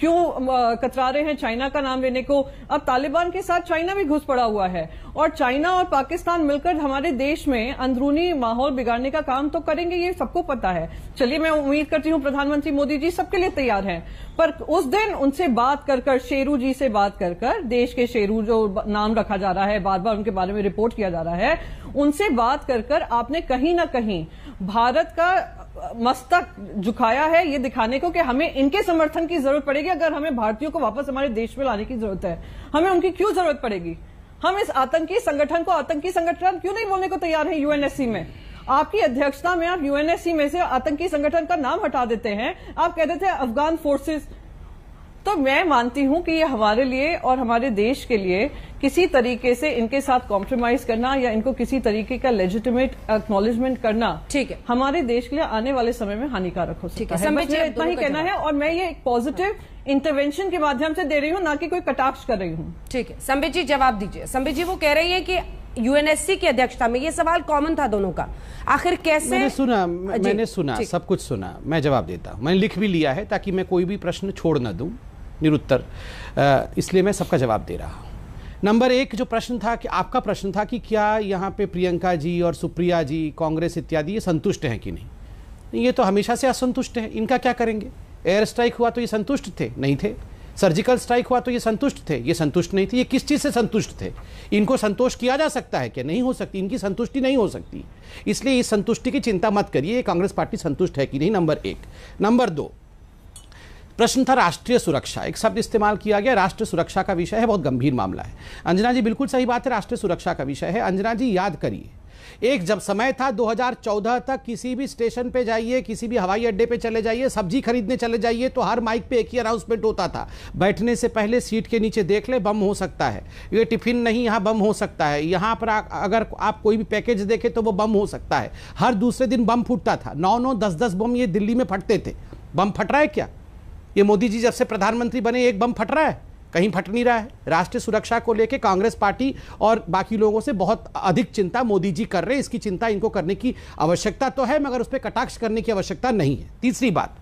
क्यों कतरा रहे हैं चाइना का नाम लेने को अब तालिबान के साथ चाइना भी घुस पड़ा हुआ है और चाइना और पाकिस्तान मिलकर हमारे देश में अंदरूनी माहौल बिगाड़ने का काम तो करेंगे ये सबको पता है चलिए मैं उम्मीद करती हूँ प्रधानमंत्री मोदी जी सबके लिए तैयार है पर उस दिन उनसे बात कर कर शेरू जी से बात कर कर देश के शेरू जो नाम रखा जा रहा है बार बार उनके बारे में रिपोर्ट किया जा रहा है उनसे बात कर कर आपने कहीं ना कहीं भारत का मस्तक झुकाया है ये दिखाने को कि हमें इनके समर्थन की जरूरत पड़ेगी अगर हमें भारतीयों को वापस हमारे देश में लाने की जरूरत है हमें उनकी क्यों जरूरत पड़ेगी हम इस आतंकी संगठन को आतंकी संगठन क्यों नहीं बोलने को तैयार है यूएनएससी में आपकी अध्यक्षता में आप यूएनएससी में से आतंकी संगठन का नाम हटा देते हैं आप कहते थे अफगान फोर्सेस तो मैं मानती हूं कि ये हमारे लिए और हमारे देश के लिए किसी तरीके से इनके साथ कॉम्प्रोमाइज करना या इनको किसी तरीके का लेजिटिमेट एक्नोलेजमेंट करना ठीक है हमारे देश के लिए आने वाले समय में हानिकारक हो सकता है मुझे इतना ही कहना है और मैं ये एक पॉजिटिव इंटरवेंशन के माध्यम से दे रही हूँ ना कि कोई कटाक्ष कर रही हूँ ठीक है संबित जी जवाब दीजिए संबित जी वो कह रही है की यूएनएससी की अध्यक्षता में ये सवाल कॉमन था दोनों का आखिर कैसे मैंने सुना मैंने सुना सब कुछ सुना मैं जवाब देता हूँ मैंने लिख भी लिया है ताकि मैं कोई भी प्रश्न छोड़ ना दूं निरुत्तर इसलिए मैं सबका जवाब दे रहा हूँ नंबर एक जो प्रश्न था कि आपका प्रश्न था कि क्या यहाँ पे प्रियंका जी और सुप्रिया जी कांग्रेस इत्यादि ये संतुष्ट हैं कि नहीं ये तो हमेशा से असंतुष्ट हैं इनका क्या करेंगे एयर स्ट्राइक हुआ तो ये संतुष्ट थे नहीं थे सर्जिकल स्ट्राइक हुआ तो ये संतुष्ट थे ये संतुष्ट नहीं थे ये किस चीज़ से संतुष्ट थे इनको संतोष किया जा सकता है क्या नहीं हो सकती इनकी संतुष्टि नहीं हो सकती इसलिए इस संतुष्टि की चिंता मत करिए कांग्रेस पार्टी संतुष्ट है कि नहीं नंबर एक नंबर दो प्रश्न था राष्ट्रीय सुरक्षा एक शब्द इस्तेमाल किया गया राष्ट्र सुरक्षा का विषय है बहुत गंभीर मामला है अंजना जी बिल्कुल सही बात है राष्ट्रीय सुरक्षा का विषय है अंजना जी याद करिए एक जब समय था 2014 तक किसी भी स्टेशन पे जाइए किसी भी हवाई अड्डे पे चले जाइए सब्जी खरीदने चले जाइए तो हर माइक पे एक ही अनाउंसमेंट होता था बैठने से पहले सीट के नीचे देख ले बम हो सकता है ये टिफिन नहीं यहाँ बम हो सकता है यहाँ पर अगर आप कोई भी पैकेज देखें तो वो बम हो सकता है हर दूसरे दिन बम फूटता था नौ नौ दस दस बम ये दिल्ली में फटते थे बम फट रहा है क्या ये मोदी जी जब से प्रधानमंत्री बने एक बम फट रहा है कहीं फट नहीं रहा है राष्ट्रीय सुरक्षा को लेकर कांग्रेस पार्टी और बाकी लोगों से बहुत अधिक चिंता मोदी जी कर रहे हैं इसकी चिंता इनको करने की आवश्यकता तो है मगर उस पर कटाक्ष करने की आवश्यकता नहीं है तीसरी बात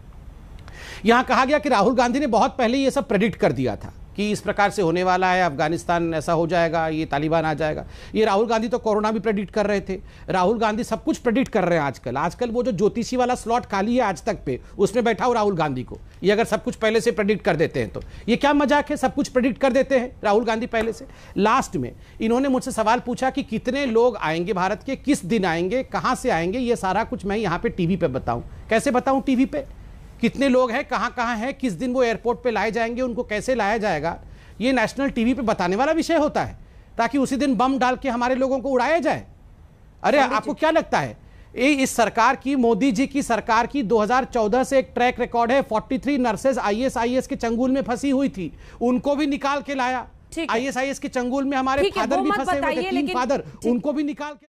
यहां कहा गया कि राहुल गांधी ने बहुत पहले यह सब प्रेडिक्ट कर दिया था कि इस प्रकार से होने वाला है अफगानिस्तान ऐसा हो जाएगा ये तालिबान आ जाएगा ये राहुल गांधी तो कोरोना भी प्रेडिक्ट कर रहे थे राहुल गांधी सब कुछ प्रेडिक्ट कर रहे हैं आजकल आजकल वो जो ज्योतिषी वाला स्लॉट खाली है आज तक पे उसमें बैठा हो राहुल गांधी को ये अगर सब कुछ पहले से प्रेडिक्ट कर देते हैं तो ये क्या मजाक है सब कुछ प्रेडिक्ट कर देते हैं राहुल गांधी पहले से लास्ट में इन्होंने मुझसे सवाल पूछा कि कितने लोग आएंगे भारत के किस दिन आएंगे कहाँ से आएंगे ये सारा कुछ मैं यहाँ पे टीवी वी बताऊँ कैसे बताऊँ टीवी वी कितने लोग हैं कहाँ कहाँ हैं किस दिन वो एयरपोर्ट पे लाए जाएंगे उनको कैसे लाया जाएगा ये नेशनल टीवी वी बताने वाला विषय होता है ताकि उसी दिन बम डाल के हमारे लोगों को उड़ाया जाए अरे आपको क्या लगता है ये इस सरकार की मोदी जी की सरकार की 2014 से एक ट्रैक रिकॉर्ड है 43 नर्सेज एस के चंगुल में फंसी हुई थी उनको भी निकाल के लाया एस के चंगुल में हमारे फादर भी फंसे हुए थे तीन फादर उनको भी निकाल के